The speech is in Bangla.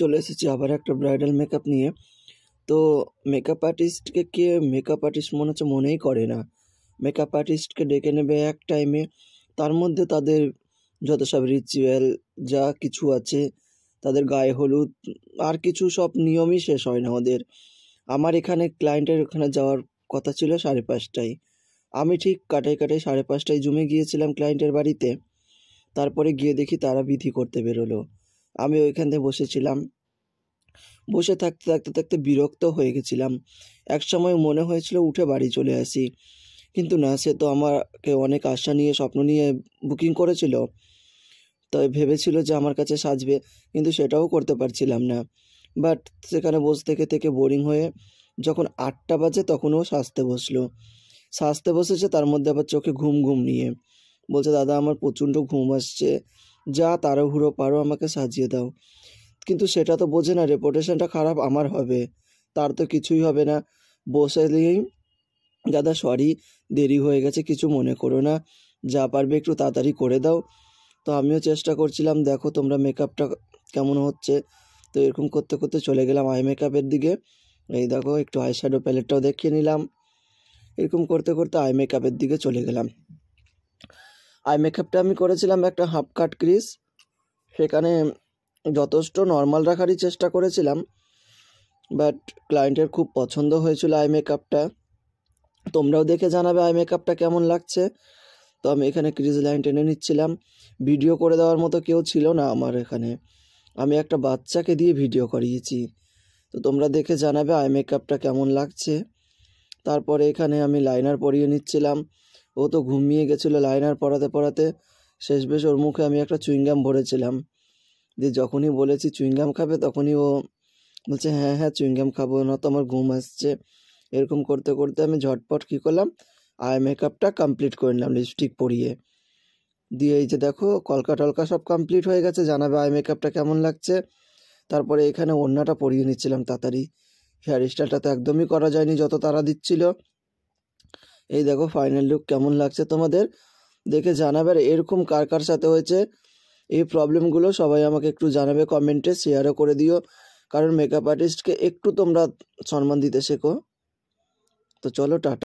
চলে এসেছি আবার একটা ব্রাইডাল মেকআপ নিয়ে তো মেকআপ আর্টিস্টকে কে মেকআপ আর্টিস্ট মনে হচ্ছে মনেই করে না মেকআপ আর্টিস্টকে ডেকে নেবে এক টাইমে তার মধ্যে তাদের যত সব রিচুয়াল যা কিছু আছে তাদের গায়ে হলুদ আর কিছু সব নিয়মই শেষ হয় না ওদের আমার এখানে ক্লায়েন্টের ওখানে যাওয়ার কথা ছিল সাড়ে পাঁচটায় আমি ঠিক কাটাই কাটাই সাড়ে পাঁচটায় জমে গিয়েছিলাম ক্লায়েন্টের বাড়িতে তারপরে গিয়ে দেখি তারা বিধি করতে বেরোলো আমি ওইখান থেকে বসেছিলাম বসে থাকতে থাকতে থাকতে বিরক্ত হয়ে গেছিলাম এক সময় মনে হয়েছিল উঠে বাড়ি চলে আসি কিন্তু না সে তো আমাকে অনেক আশা নিয়ে স্বপ্ন নিয়ে বুকিং করেছিল তবে ভেবেছিল যে আমার কাছে সাজবে কিন্তু সেটাও করতে পারছিলাম না বাট সেখানে বসে থেকে থেকে বোরিং হয়ে যখন আটটা বাজে তখনও সাজতে বসলো সাজতে বসেছে তার মধ্যে আবার চোখে ঘুম ঘুম নিয়ে বলছে দাদা আমার প্রচণ্ড ঘুম আসছে যা তাড়াহুড়ো পারো আমাকে সাজিয়ে দাও কিন্তু সেটা তো বোঝে না রেপুটেশনটা খারাপ আমার হবে তার তো কিছুই হবে না বসে দিয়েই দাদা সরি দেরি হয়ে গেছে কিছু মনে করো না যা পারবে একটু তাড়াতাড়ি করে দাও তো আমিও চেষ্টা করছিলাম দেখো তোমরা মেকআপটা কেমন হচ্ছে তো এরকম করতে করতে চলে গেলাম আই মেকআপের দিকে এই দেখো একটু আই শ্যাডো প্যালেটটাও দেখিয়ে নিলাম এরকম করতে করতে আই মেকআপের দিকে চলে গেলাম আই মেকআপটা আমি করেছিলাম একটা হাফ কাট ক্রিস সেখানে যথেষ্ট নর্মাল রাখারই চেষ্টা করেছিলাম বাট ক্লায়েন্টের খুব পছন্দ হয়েছিল আই মেকআপটা তোমরাও দেখে জানাবে আই মেকআপটা কেমন লাগছে তো আমি এখানে ক্রিজ লাইন টেনে নিচ্ছিলাম ভিডিও করে দেওয়ার মতো কেউ ছিল না আমার এখানে আমি একটা বাচ্চাকে দিয়ে ভিডিও করিয়েছি তো তোমরা দেখে জানাবে আই মেকআপটা কেমন লাগছে তারপরে এখানে আমি লাইনার পরিয়ে নিচ্ছিলাম ও তো ঘুমিয়ে গেছিলো লাইনার পড়াতে পড়াতে শেষ বেশ ওর মুখে আমি একটা চুইংগাম ভরেছিলাম দিয়ে যখনই বলেছি চুইংগাম খাবে তখনই ও বলছে হ্যাঁ হ্যাঁ চুইংগাম খাবো না তো আমার ঘুম আসছে এরকম করতে করতে আমি ঝটপট কী করলাম আই মেকআপটা কমপ্লিট করে নিলাম লিপস্টিক পরিয়ে দিয়ে এই যে দেখো কলকা টলকা সব কমপ্লিট হয়ে গেছে জানাবে আই মেকআপটা কেমন লাগছে তারপরে এখানে ওড়নাটা পরিয়ে নিচ্ছিলাম তাড়াতাড়ি হেয়ার স্টাইলটা তো একদমই করা যায়নি যত তারা দিচ্ছিল এই দেখো ফাইনাল লুক কেমন লাগছে তোমাদের দেখে জানাবে আর এরকম কার কার সাথে হয়েছে এই প্রবলেমগুলো সবাই আমাকে একটু জানাবে কমেন্টে শেয়ারও করে দিও কারণ মেকআপ আর্টিস্টকে একটু তোমরা সম্মান দিতে শেখো তো চলো টাটা